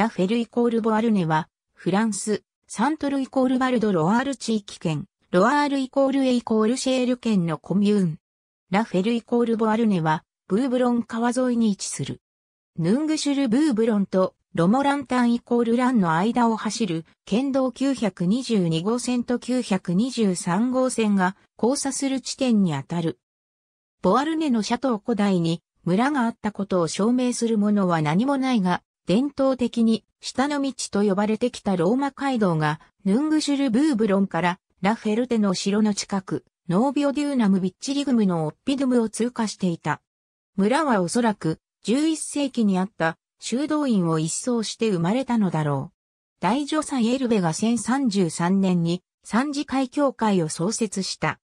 ラフェルイコールボアルネは、フランス、サントルイコールバルドロアール地域圏、ロアールイコールエイコールシェール県のコミューン。ラフェルイコールボアルネは、ブーブロン川沿いに位置する。ヌングシュルブーブロンとロモランタンイコールランの間を走る県道922号線と923号線が交差する地点にあたる。ボアルネのシャトー古代に村があったことを証明するものは何もないが、伝統的に下の道と呼ばれてきたローマ街道がヌングシュルブーブロンからラフェルテの城の近く、ノービオデューナムビッチリグムのオッピドゥムを通過していた。村はおそらく11世紀にあった修道院を一掃して生まれたのだろう。大女祭エルベが1033年に三次会協会を創設した。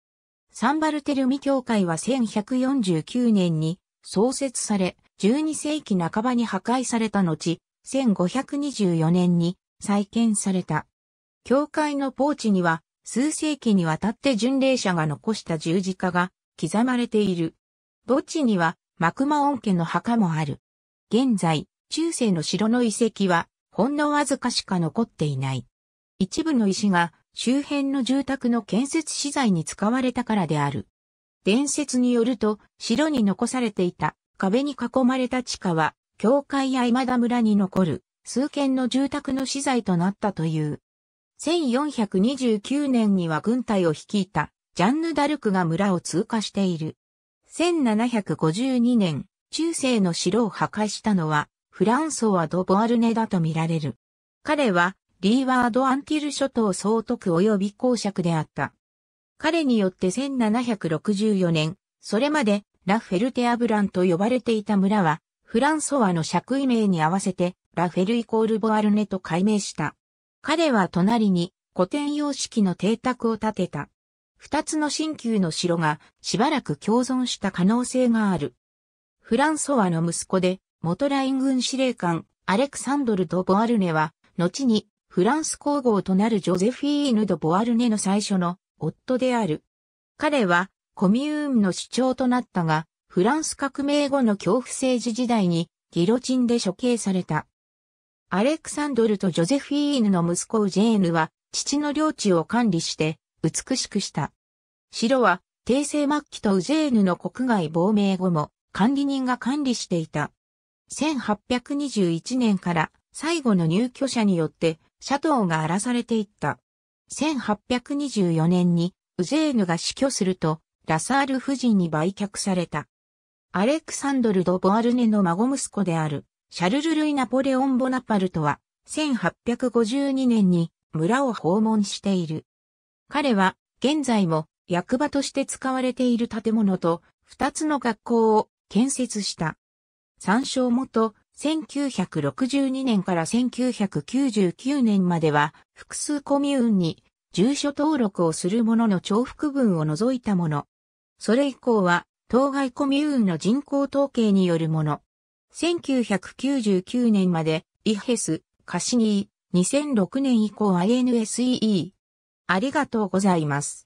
サンバルテルミ教会は1149年に創設され、12世紀半ばに破壊された後、1524年に再建された。教会のポーチには、数世紀にわたって巡礼者が残した十字架が刻まれている。墓地には、マクマ恩家の墓もある。現在、中世の城の遺跡は、ほんのわずかしか残っていない。一部の石が、周辺の住宅の建設資材に使われたからである。伝説によると、城に残されていた壁に囲まれた地下は、教会や今田村に残る数軒の住宅の資材となったという。1429年には軍隊を率いたジャンヌ・ダルクが村を通過している。1752年、中世の城を破壊したのは、フランソワ・ド・ボアルネだと見られる。彼は、リーワード・アンティル諸島総督及び公爵であった。彼によって1764年、それまでラフェルテアブランと呼ばれていた村は、フランソワの爵位名に合わせて、ラフェルイコールボアルネと改名した。彼は隣に古典様式の邸宅を建てた。二つの新旧の城がしばらく共存した可能性がある。フランソワの息子で、元ライン軍司令官、アレクサンドル・ド・ボアルネは、後にフランス皇后となるジョゼフィーヌ・ド・ボアルネの最初の夫である。彼はコミューンの主張となったが、フランス革命後の恐怖政治時代にギロチンで処刑された。アレクサンドルとジョゼフィーヌの息子ジェーヌは父の領地を管理して美しくした。城は帝政末期とウジェーヌの国外亡命後も管理人が管理していた。1821年から最後の入居者によってシャトーが荒らされていった。1824年にウジェーヌが死去するとラサール夫人に売却された。アレクサンドル・ド・ボアルネの孫息子である、シャルル・ルイ・ナポレオン・ボナパルトは、1852年に村を訪問している。彼は、現在も役場として使われている建物と、二つの学校を建設した。参照元、1962年から1999年までは、複数コミューンに住所登録をするものの重複分を除いたもの。それ以降は、当該コミューンの人口統計によるもの。1999年まで、イヘス、カシニー、2006年以降 INSEE。ありがとうございます。